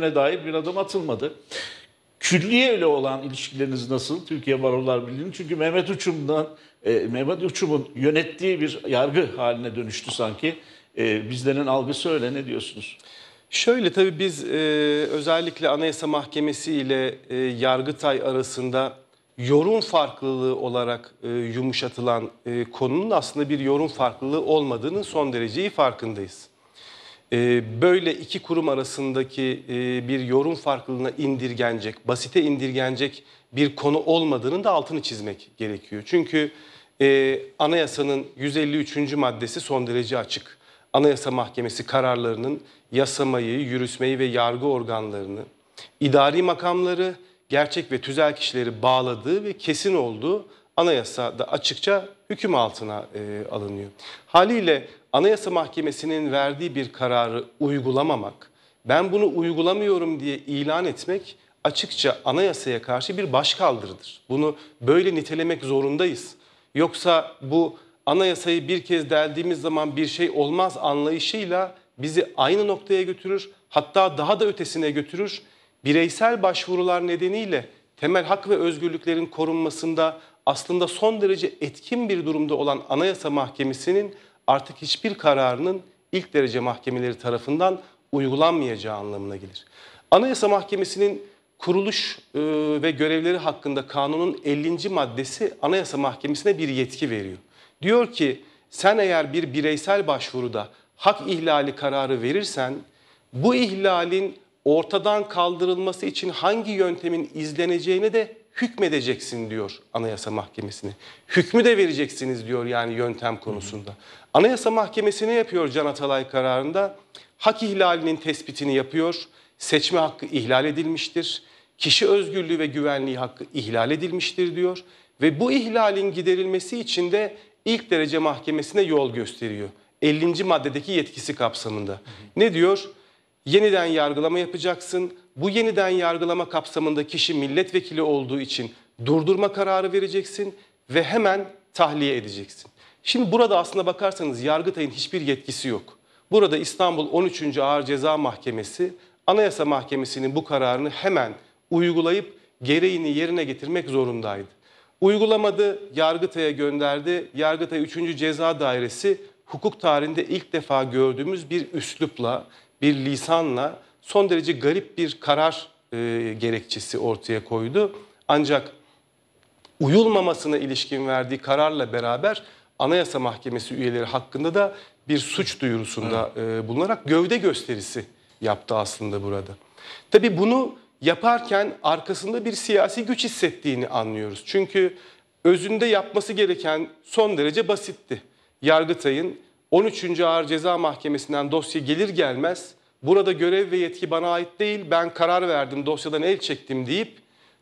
dair bir adım atılmadı. Külliye ile olan ilişkileriniz nasıl? Türkiye Barolar Birliği'nin çünkü Mehmet Uçum'dan e, Mehmet Uçum'un yönettiği bir yargı haline dönüştü sanki. E, bizlerin algısı öyle ne diyorsunuz? Şöyle tabii biz e, özellikle Anayasa Mahkemesi ile e, Yargıtay arasında yorum farklılığı olarak e, yumuşatılan e, konunun aslında bir yorum farklılığı olmadığının son dereceyi farkındayız. Ee, böyle iki kurum arasındaki e, bir yorum farklılığına indirgenecek, basite indirgenecek bir konu olmadığının da altını çizmek gerekiyor. Çünkü e, anayasanın 153. maddesi son derece açık. Anayasa Mahkemesi kararlarının yasamayı, yürüsmeyi ve yargı organlarını, idari makamları, gerçek ve tüzel kişileri bağladığı ve kesin olduğu anayasada açıkça hüküm altına e, alınıyor. Haliyle Anayasa Mahkemesi'nin verdiği bir kararı uygulamamak, ben bunu uygulamıyorum diye ilan etmek açıkça anayasaya karşı bir başkaldırıdır. Bunu böyle nitelemek zorundayız. Yoksa bu anayasayı bir kez deldiğimiz zaman bir şey olmaz anlayışıyla bizi aynı noktaya götürür, hatta daha da ötesine götürür. Bireysel başvurular nedeniyle temel hak ve özgürlüklerin korunmasında aslında son derece etkin bir durumda olan Anayasa Mahkemesi'nin artık hiçbir kararının ilk derece mahkemeleri tarafından uygulanmayacağı anlamına gelir. Anayasa Mahkemesi'nin kuruluş e, ve görevleri hakkında kanunun 50. maddesi Anayasa Mahkemesi'ne bir yetki veriyor. Diyor ki sen eğer bir bireysel başvuruda hak ihlali kararı verirsen bu ihlalin ortadan kaldırılması için hangi yöntemin izleneceğini de hükmedeceksin diyor Anayasa Mahkemesi'ne. Hükmü de vereceksiniz diyor yani yöntem konusunda. Hı hı. Anayasa Mahkemesi ne yapıyor Can Atalay kararında? Hak ihlalinin tespitini yapıyor. Seçme hakkı ihlal edilmiştir. Kişi özgürlüğü ve güvenliği hakkı ihlal edilmiştir diyor. Ve bu ihlalin giderilmesi için de ilk derece mahkemesine yol gösteriyor. 50. maddedeki yetkisi kapsamında. Hı hı. Ne diyor? Yeniden yargılama yapacaksın bu yeniden yargılama kapsamında kişi milletvekili olduğu için durdurma kararı vereceksin ve hemen tahliye edeceksin. Şimdi burada aslında bakarsanız Yargıtay'ın hiçbir yetkisi yok. Burada İstanbul 13. Ağır Ceza Mahkemesi Anayasa Mahkemesi'nin bu kararını hemen uygulayıp gereğini yerine getirmek zorundaydı. Uygulamadı, Yargıtay'a gönderdi. Yargıtay 3. Ceza Dairesi hukuk tarihinde ilk defa gördüğümüz bir üslupla, bir lisanla son derece garip bir karar e, gerekçesi ortaya koydu. Ancak uyulmamasına ilişkin verdiği kararla beraber Anayasa Mahkemesi üyeleri hakkında da bir suç duyurusunda e, bulunarak gövde gösterisi yaptı aslında burada. Tabii bunu yaparken arkasında bir siyasi güç hissettiğini anlıyoruz. Çünkü özünde yapması gereken son derece basitti. Yargıtay'ın 13. Ağır Ceza Mahkemesi'nden dosya gelir gelmez burada görev ve yetki bana ait değil, ben karar verdim, dosyadan el çektim deyip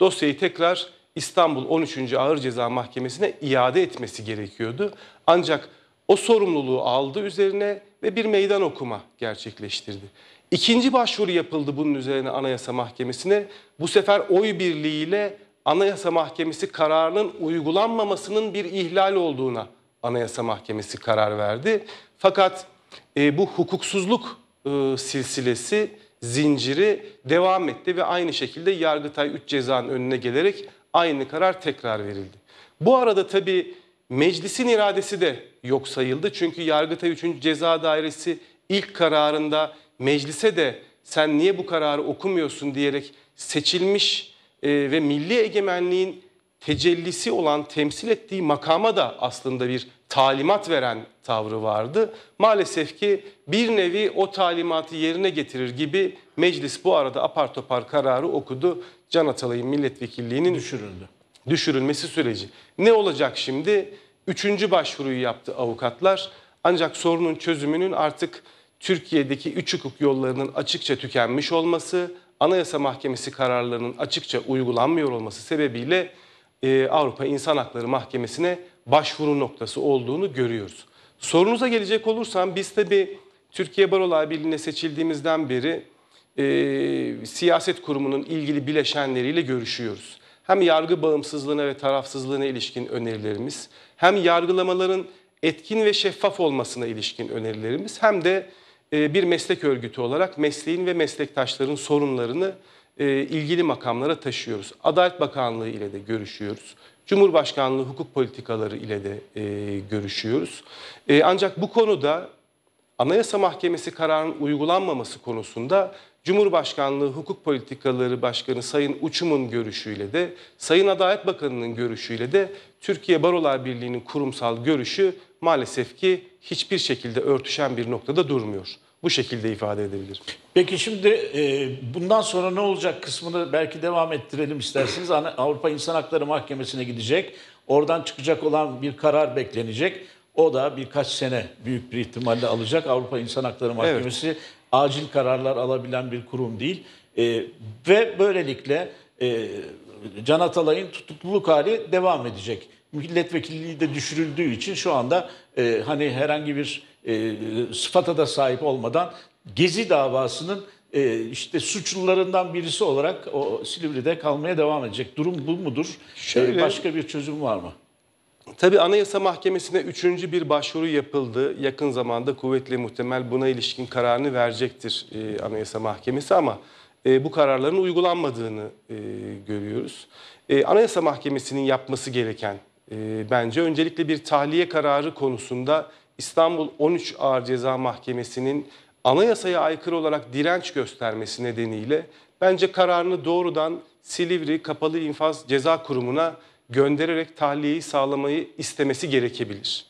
dosyayı tekrar İstanbul 13. Ağır Ceza Mahkemesi'ne iade etmesi gerekiyordu. Ancak o sorumluluğu aldı üzerine ve bir meydan okuma gerçekleştirdi. İkinci başvuru yapıldı bunun üzerine Anayasa Mahkemesi'ne. Bu sefer oy birliğiyle Anayasa Mahkemesi kararının uygulanmamasının bir ihlal olduğuna Anayasa Mahkemesi karar verdi. Fakat e, bu hukuksuzluk e, silsilesi, zinciri devam etti ve aynı şekilde Yargıtay 3 cezanın önüne gelerek aynı karar tekrar verildi. Bu arada tabii meclisin iradesi de yok sayıldı. Çünkü Yargıtay 3. Ceza Dairesi ilk kararında meclise de sen niye bu kararı okumuyorsun diyerek seçilmiş e, ve milli egemenliğin tecellisi olan temsil ettiği makama da aslında bir talimat veren tavrı vardı. Maalesef ki bir nevi o talimatı yerine getirir gibi meclis bu arada apar topar kararı okudu. Can Atalay'ın milletvekilliğinin düşürüldü. Düşürülmesi süreci. Ne olacak şimdi? Üçüncü başvuruyu yaptı avukatlar. Ancak sorunun çözümünün artık Türkiye'deki üç hukuk yollarının açıkça tükenmiş olması, Anayasa Mahkemesi kararlarının açıkça uygulanmıyor olması sebebiyle e, Avrupa İnsan Hakları Mahkemesi'ne başvuru noktası olduğunu görüyoruz. Sorunuza gelecek olursam biz tabii Türkiye Barolar Birliği'ne seçildiğimizden beri e, siyaset kurumunun ilgili bileşenleriyle görüşüyoruz. Hem yargı bağımsızlığına ve tarafsızlığına ilişkin önerilerimiz, hem yargılamaların etkin ve şeffaf olmasına ilişkin önerilerimiz, hem de e, bir meslek örgütü olarak mesleğin ve meslektaşların sorunlarını e, ilgili makamlara taşıyoruz. Adalet Bakanlığı ile de görüşüyoruz. Cumhurbaşkanlığı hukuk politikaları ile de e, görüşüyoruz. E, ancak bu konuda Anayasa Mahkemesi kararının uygulanmaması konusunda Cumhurbaşkanlığı Hukuk Politikaları Başkanı Sayın Uçum'un görüşüyle de Sayın Adalet Bakanı'nın görüşüyle de Türkiye Barolar Birliği'nin kurumsal görüşü maalesef ki hiçbir şekilde örtüşen bir noktada durmuyor. Bu şekilde ifade edebilir. Peki şimdi e, bundan sonra ne olacak kısmını belki devam ettirelim isterseniz. Avrupa İnsan Hakları Mahkemesi'ne gidecek. Oradan çıkacak olan bir karar beklenecek. O da birkaç sene büyük bir ihtimalle alacak. Avrupa İnsan Hakları Mahkemesi evet. acil kararlar alabilen bir kurum değil. E, ve böylelikle e, Can Atalay'ın tutukluluk hali devam edecek. Milletvekilliği de düşürüldüğü için şu anda e, hani herhangi bir e, sıfata da sahip olmadan Gezi davasının e, işte suçlularından birisi olarak o Silivri'de kalmaya devam edecek. Durum bu mudur? E, Şöyle, Başka bir çözüm var mı? Tabii Anayasa Mahkemesi'ne üçüncü bir başvuru yapıldı. Yakın zamanda kuvvetli muhtemel buna ilişkin kararını verecektir e, Anayasa Mahkemesi ama e, bu kararların uygulanmadığını e, görüyoruz. E, Anayasa Mahkemesi'nin yapması gereken e, bence öncelikle bir tahliye kararı konusunda İstanbul 13 Ağır Ceza Mahkemesi'nin anayasaya aykırı olarak direnç göstermesi nedeniyle bence kararını doğrudan Silivri Kapalı İnfaz Ceza Kurumu'na göndererek tahliyeyi sağlamayı istemesi gerekebilir.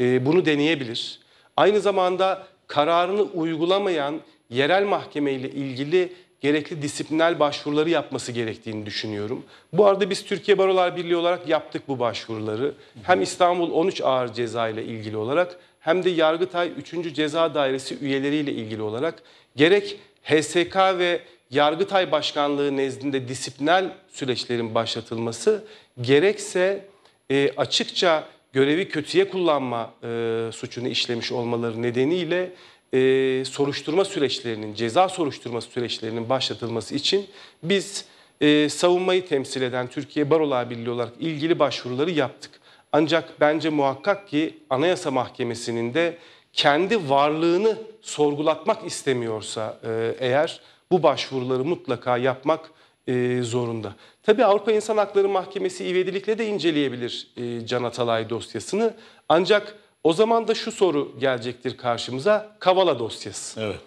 Ee, bunu deneyebilir. Aynı zamanda kararını uygulamayan yerel mahkemeyle ilgili gerekli disiplinel başvuruları yapması gerektiğini düşünüyorum. Bu arada biz Türkiye Barolar Birliği olarak yaptık bu başvuruları. Hem İstanbul 13 ağır ceza ile ilgili olarak hem de Yargıtay 3. Ceza Dairesi üyeleriyle ilgili olarak gerek HSK ve Yargıtay Başkanlığı nezdinde disiplinel süreçlerin başlatılması gerekse e, açıkça görevi kötüye kullanma e, suçunu işlemiş olmaları nedeniyle e, soruşturma süreçlerinin, ceza soruşturma süreçlerinin başlatılması için biz e, savunmayı temsil eden Türkiye Barolar Birliği olarak ilgili başvuruları yaptık. Ancak bence muhakkak ki Anayasa Mahkemesi'nin de kendi varlığını sorgulatmak istemiyorsa e, eğer bu başvuruları mutlaka yapmak e, zorunda. Tabii Avrupa İnsan Hakları Mahkemesi ivedilikle de inceleyebilir e, Can Atalay dosyasını. Ancak o zaman da şu soru gelecektir karşımıza. Kavala dosyası. Evet.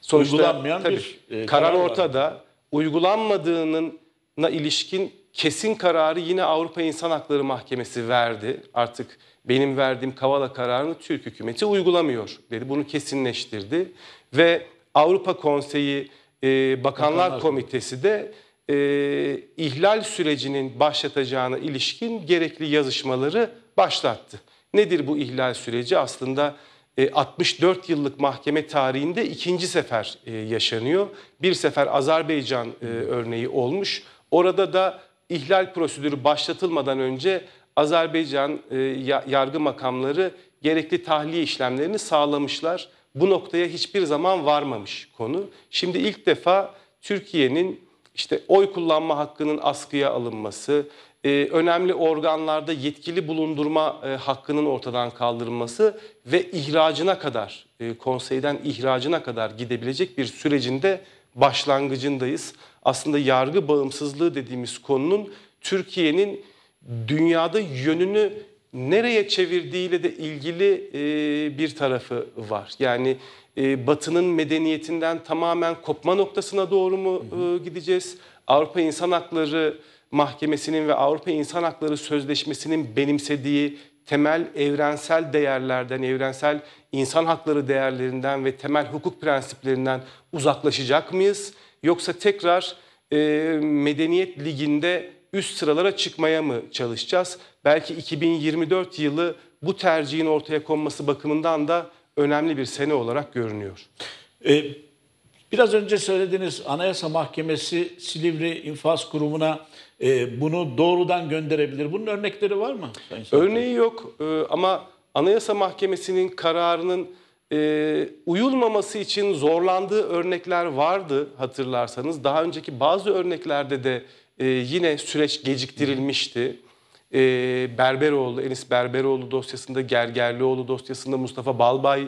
Sonuçta, Uygulanmayan tabii, bir e, karar, karar ortada. Var. Uygulanmadığına ilişkin kesin kararı yine Avrupa İnsan Hakları Mahkemesi verdi. Artık benim verdiğim Kavala kararını Türk hükümeti uygulamıyor dedi. Bunu kesinleştirdi ve Avrupa Konseyi e, Bakanlar, Bakanlar Komitesi de e, ihlal sürecinin başlatacağına ilişkin gerekli yazışmaları başlattı. Nedir bu ihlal süreci? Aslında 64 e, yıllık mahkeme tarihinde ikinci sefer e, yaşanıyor. Bir sefer Azerbaycan e, örneği olmuş. Orada da ihlal prosedürü başlatılmadan önce Azerbaycan yargı makamları gerekli tahliye işlemlerini sağlamışlar. Bu noktaya hiçbir zaman varmamış konu. Şimdi ilk defa Türkiye'nin işte oy kullanma hakkının askıya alınması, e, önemli organlarda yetkili bulundurma e, hakkının ortadan kaldırılması ve ihracına kadar, e, konseyden ihracına kadar gidebilecek bir sürecinde başlangıcındayız. Aslında yargı bağımsızlığı dediğimiz konunun Türkiye'nin dünyada yönünü nereye çevirdiğiyle de ilgili e, bir tarafı var. Yani e, Batı'nın medeniyetinden tamamen kopma noktasına doğru mu e, gideceğiz? Avrupa İnsan Hakları Mahkemesi'nin ve Avrupa İnsan Hakları Sözleşmesi'nin benimsediği temel evrensel değerlerden, evrensel insan hakları değerlerinden ve temel hukuk prensiplerinden uzaklaşacak mıyız? Yoksa tekrar e, Medeniyet Ligi'nde üst sıralara çıkmaya mı çalışacağız? Belki 2024 yılı bu tercihin ortaya konması bakımından da önemli bir sene olarak görünüyor. Ee, biraz önce söylediğiniz Anayasa Mahkemesi Silivri İnfaz Kurumu'na e, bunu doğrudan gönderebilir. Bunun örnekleri var mı? Sayın Örneği yok e, ama Anayasa Mahkemesi'nin kararının e, uyulmaması için zorlandığı örnekler vardı hatırlarsanız. Daha önceki bazı örneklerde de e, yine süreç geciktirilmişti. E, Berberoğlu, Enis Berberoğlu dosyasında, Gergerlioğlu dosyasında, Mustafa Balbay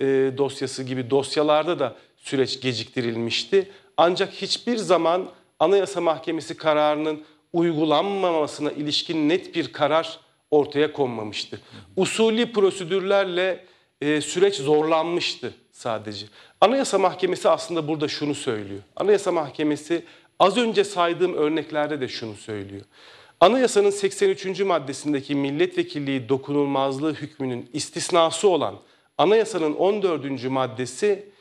e, dosyası gibi dosyalarda da süreç geciktirilmişti. Ancak hiçbir zaman Anayasa Mahkemesi kararının uygulanmamasına ilişkin net bir karar ortaya konmamıştı. Usulü prosedürlerle e, süreç zorlanmıştı sadece. Anayasa Mahkemesi aslında burada şunu söylüyor. Anayasa Mahkemesi az önce saydığım örneklerde de şunu söylüyor. Anayasanın 83. maddesindeki milletvekilliği dokunulmazlığı hükmünün istisnası olan anayasanın 14. maddesi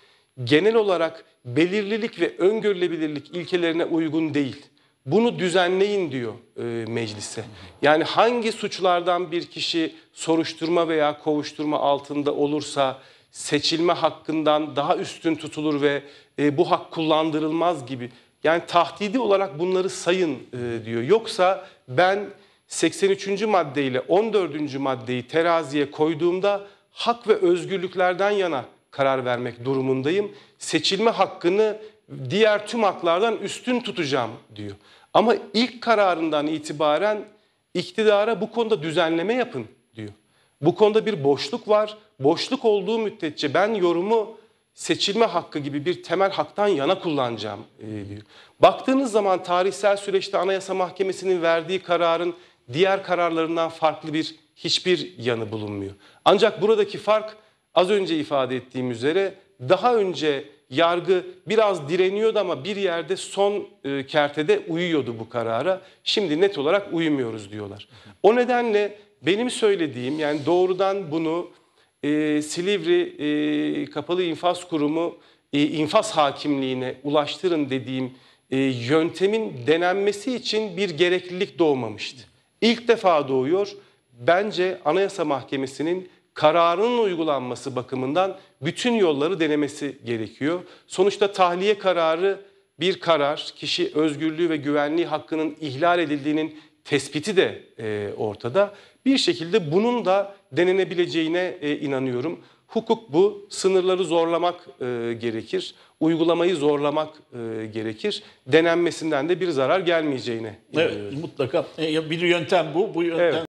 genel olarak belirlilik ve öngörülebilirlik ilkelerine uygun değil. Bunu düzenleyin diyor e, meclise. Yani hangi suçlardan bir kişi soruşturma veya kovuşturma altında olursa seçilme hakkından daha üstün tutulur ve e, bu hak kullandırılmaz gibi. Yani tahdidi olarak bunları sayın e, diyor. Yoksa ben 83. maddeyle 14. maddeyi teraziye koyduğumda hak ve özgürlüklerden yana karar vermek durumundayım. Seçilme hakkını diğer tüm haklardan üstün tutacağım diyor. Ama ilk kararından itibaren iktidara bu konuda düzenleme yapın diyor. Bu konuda bir boşluk var. Boşluk olduğu müddetçe ben yorumu seçilme hakkı gibi bir temel haktan yana kullanacağım e, diyor. Baktığınız zaman tarihsel süreçte Anayasa Mahkemesi'nin verdiği kararın diğer kararlarından farklı bir hiçbir yanı bulunmuyor. Ancak buradaki fark Az önce ifade ettiğim üzere daha önce yargı biraz direniyordu ama bir yerde son e, kertede uyuyordu bu karara. Şimdi net olarak uyumuyoruz diyorlar. O nedenle benim söylediğim yani doğrudan bunu e, Silivri e, Kapalı İnfaz Kurumu e, infaz hakimliğine ulaştırın dediğim e, yöntemin denenmesi için bir gereklilik doğmamıştı. İlk defa doğuyor. Bence Anayasa Mahkemesi'nin kararının uygulanması bakımından bütün yolları denemesi gerekiyor. Sonuçta tahliye kararı bir karar, kişi özgürlüğü ve güvenliği hakkının ihlal edildiğinin tespiti de e, ortada. Bir şekilde bunun da denenebileceğine e, inanıyorum. Hukuk bu, sınırları zorlamak e, gerekir, uygulamayı zorlamak e, gerekir. Denenmesinden de bir zarar gelmeyeceğine. Evet, mutlaka. E, bir yöntem bu, bu yöntem. Evet.